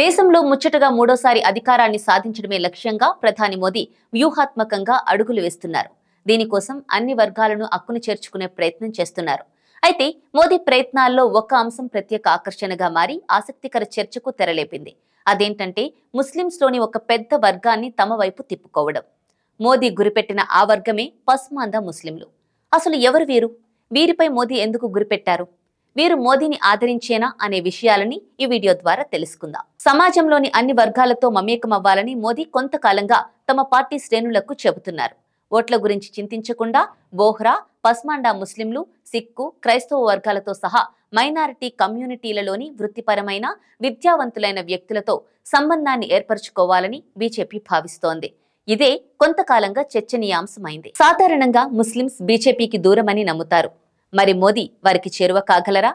దేశంలో ముచ్చటగా మూడోసారి అధికారాన్ని సాధించడమే లక్ష్యంగా ప్రధాని మోదీ వ్యూహాత్మకంగా అడుగులు వేస్తున్నారు దీనికోసం అన్ని వర్గాలను అక్కును చేర్చుకునే ప్రయత్నం చేస్తున్నారు అయితే మోదీ ప్రయత్నాల్లో ఒక అంశం ప్రత్యేక ఆకర్షణగా మారి ఆసక్తికర చర్చకు తెరలేపింది అదేంటంటే ముస్లింస్లోని ఒక పెద్ద వర్గాన్ని తమ వైపు తిప్పుకోవడం మోదీ గురిపెట్టిన ఆ వర్గమే పస్మాందా ముస్లింలు అసలు ఎవరు వీరు వీరిపై మోదీ ఎందుకు గురిపెట్టారు వీరు మోదీని ఆదరించేనా అనే విషయాలని ఈ వీడియో ద్వారా తెలుసుకుందాం సమాజంలోని అన్ని వర్గాలతో మమేకమవ్వాలని మోదీ కొంతకాలంగా తమ పార్టీ శ్రేణులకు చెబుతున్నారు ఓట్ల గురించి చింతించకుండా బోహ్రా పస్మాండా ముస్లింలు సిక్కు క్రైస్తవ వర్గాలతో సహా మైనారిటీ కమ్యూనిటీలలోని వృత్తిపరమైన విద్యావంతులైన వ్యక్తులతో సంబంధాన్ని ఏర్పరచుకోవాలని బీజేపీ భావిస్తోంది ఇదే కొంతకాలంగా చర్చనీయాంశమైంది సాధారణంగా ముస్లింస్ బీజేపీకి దూరమని నమ్ముతారు మరి మోదీ వారికి చేరువ కాగలరా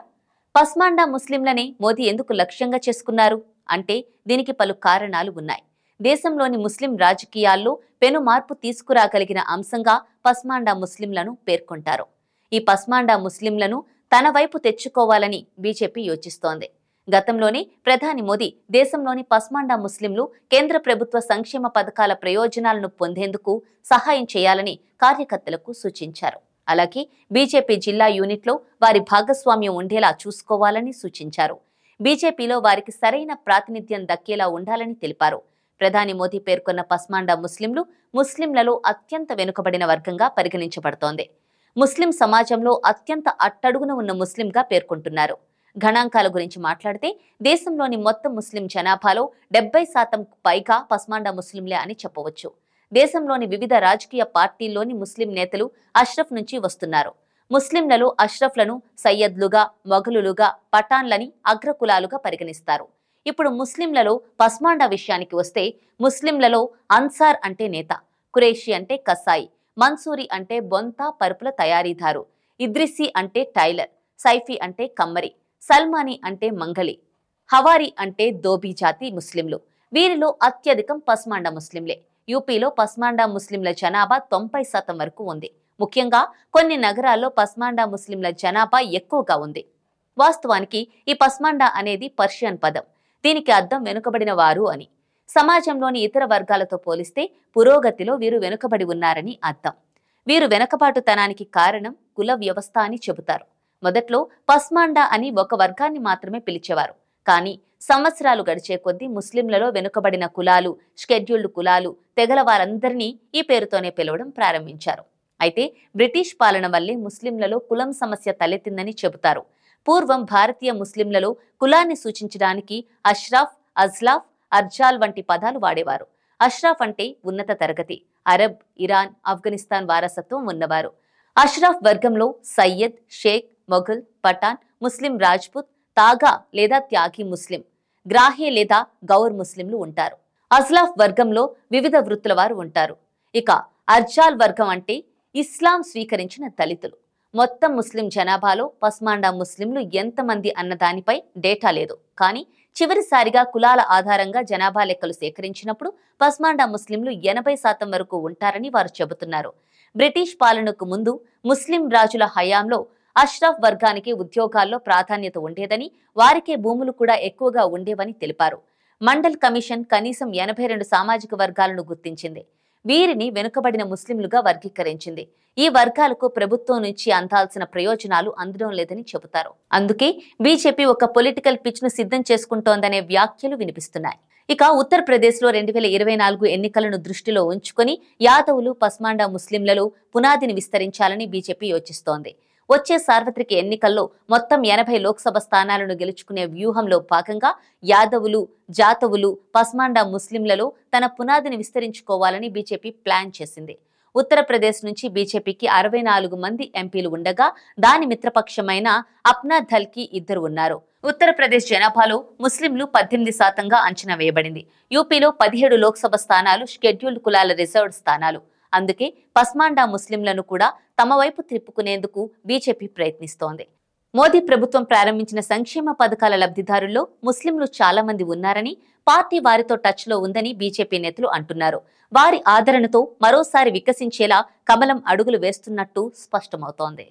పస్మాండా ముస్లింలనే మోదీ ఎందుకు లక్ష్యంగా చేసుకున్నారు అంటే దీనికి పలు కారణాలు ఉన్నాయి దేశంలోని ముస్లిం రాజకీయాల్లో పెను మార్పు తీసుకురాగలిగిన అంశంగా పస్మాండా ముస్లింలను పేర్కొంటారు ఈ పస్మాండా ముస్లింలను తన వైపు తెచ్చుకోవాలని బీజేపీ యోచిస్తోంది గతంలోనే ప్రధాని మోదీ దేశంలోని పస్మాండా ముస్లింలు కేంద్ర ప్రభుత్వ సంక్షేమ పథకాల ప్రయోజనాలను పొందేందుకు సహాయం చేయాలని కార్యకర్తలకు సూచించారు అలాగే బీజేపీ జిల్లా యూనిట్లో వారి భాగస్వామ్యం ఉండేలా చూసుకోవాలని సూచించారు బీజేపీలో వారికి సరైన ప్రాతినిధ్యం దక్కేలా ఉండాలని తెలిపారు ప్రధాని మోదీ పేర్కొన్న పస్మాండా ముస్లింలు ముస్లింలలో అత్యంత వెనుకబడిన వర్గంగా పరిగణించబడుతోంది ముస్లిం సమాజంలో అత్యంత అట్టడుగున ఉన్న ముస్లింగా పేర్కొంటున్నారు గణాంకాల గురించి మాట్లాడితే దేశంలోని మొత్తం ముస్లిం జనాభాలో డెబ్బై శాతం పైగా పస్మాండా ముస్లింలే అని చెప్పవచ్చు దేశంలోని వివిధ రాజకీయ పార్టీల్లోని ముస్లిం నేతలు అష్రఫ్ నుంచి వస్తున్నారు ముస్లింలలో అష్రఫ్లను సయ్యద్లుగా మొఘలులుగా పఠాన్లని అగ్రకులాలుగా పరిగణిస్తారు ఇప్పుడు ముస్లింలలో పస్మాండ విషయానికి వస్తే ముస్లింలలో అన్సార్ అంటే నేత కురేషి అంటే కసాయి మన్సూరి అంటే బొంత పరుపుల తయారీదారు ఇద్రిసి అంటే టైలర్ సైఫీ అంటే కమ్మరి సల్మాని అంటే మంగలి హవారి అంటే దోబీ జాతి ముస్లింలు వీరిలో అత్యధికం పస్మాండా ముస్లింలే యూపీలో పస్మాండా ముస్లింల జనాభా తొంభై శాతం వరకు ఉంది ముఖ్యంగా కొన్ని నగరాల్లో పస్మాండా ముస్లింల జనాభా ఎక్కువగా ఉంది వాస్తవానికి ఈ పస్మాండా అనేది పర్షియన్ పదం దీనికి అర్థం వెనుకబడిన వారు అని సమాజంలోని ఇతర వర్గాలతో పోలిస్తే పురోగతిలో వీరు వెనుకబడి ఉన్నారని అర్థం వీరు వెనుకబాటుతనానికి కారణం కుల వ్యవస్థ అని చెబుతారు మొదట్లో పస్మాండా అని ఒక వర్గాన్ని మాత్రమే పిలిచేవారు కానీ సంవత్సరాలు గడిచే కొద్దీ ముస్లింలలో వెనుకబడిన కులాలు షెడ్యూల్డ్ కులాలు తెగల వారందరినీ ఈ పేరుతోనే పిలవడం ప్రారంభించారు అయితే బ్రిటిష్ పాలన వల్లే ముస్లింలలో కులం సమస్య తలెత్తిందని చెబుతారు పూర్వం భారతీయ ముస్లింలలో కులాన్ని సూచించడానికి అష్రాఫ్ అజ్లాఫ్ అర్జాల్ వంటి పదాలు వాడేవారు అష్రాఫ్ అంటే ఉన్నత తరగతి అరబ్ ఇరాన్ ఆఫ్ఘనిస్తాన్ వారసత్వం ఉన్నవారు అష్రాఫ్ వర్గంలో సయ్యద్ షేక్ మొఘల్ పఠాన్ ముస్లిం రాజ్పుత్ తాగా లేదా త్యాగి ముస్లిం గ్రాహే లేదా గౌర్ ముస్లింలు ఉంటారు అజ్లాఫ్ వర్గంలో వివిధ వృత్తుల వారు ఉంటారు ఇక అర్జాల్ వర్గం అంటే ఇస్లాం స్వీకరించిన దళితులు మొత్తం ముస్లిం జనాభాలో పస్మాండా ముస్లింలు ఎంతమంది అన్న దానిపై డేటా లేదు కానీ చివరిసారిగా కులాల ఆధారంగా జనాభా లెక్కలు సేకరించినప్పుడు పస్మాండా ముస్లింలు ఎనభై శాతం వరకు ఉంటారని వారు చెబుతున్నారు బ్రిటిష్ పాలనకు ముందు ముస్లిం రాజుల హయాంలో అష్రఫ్ వర్గానికి ఉద్యోగాల్లో ప్రాధాన్యత ఉండేదని వారికే భూములు కూడా ఎక్కువగా ఉండేవని తెలిపారు మండల్ కమిషన్ కనీసం ఎనభై రెండు సామాజిక వర్గాలను గుర్తించింది వీరిని వెనుకబడిన ముస్లింలుగా వర్గీకరించింది ఈ వర్గాలకు ప్రభుత్వం నుంచి అందాల్సిన ప్రయోజనాలు అందడం లేదని చెబుతారు అందుకే బీజేపీ ఒక పొలిటికల్ పిచ్ ను సిద్ధం చేసుకుంటోందనే వ్యాఖ్యలు వినిపిస్తున్నాయి ఇక ఉత్తరప్రదేశ్లో రెండు వేల ఇరవై నాలుగు ఎన్నికలను దృష్టిలో ఉంచుకుని యాదవులు పస్మాండా ముస్లింలలో పునాదిని విస్తరించాలని బీజేపీ యోచిస్తోంది వచ్చే సార్వత్రిక ఎన్నికల్లో మొత్తం ఎనభై లోక్సభ స్థానాలను గెలుచుకునే వ్యూహంలో భాగంగా యాదవులు జాతవులు పస్మాండా ముస్లింలలో తన పునాదిని విస్తరించుకోవాలని బీజేపీ ప్లాన్ చేసింది ఉత్తరప్రదేశ్ నుంచి బీజేపీకి అరవై నాలుగు మంది ఎంపీలు ఉండగా దాని మిత్రపక్షమైన అప్నా ధల్కి ఇద్దరు ఉన్నారు ఉత్తరప్రదేశ్ జనాభాలో ముస్లింలు పద్దెనిమిది శాతంగా అంచనా వేయబడింది యూపీలో పదిహేడు లోక్సభ స్థానాలు షెడ్యూల్డ్ కులాల రిజర్వ్డ్ స్థానాలు అందుకే పస్మాండా ముస్లింలను కూడా తమ వైపు త్రిప్పుకునేందుకు బీజేపీ ప్రయత్నిస్తోంది మోదీ ప్రభుత్వం ప్రారంభించిన సంక్షేమ పథకాల లబ్ధిదారుల్లో ముస్లింలు చాలా మంది ఉన్నారని పార్టీ వారితో టచ్ లో ఉందని బీజేపీ నేతలు అంటున్నారు వారి ఆదరణతో మరోసారి వికసించేలా కమలం అడుగులు వేస్తున్నట్టు స్పష్టమవుతోంది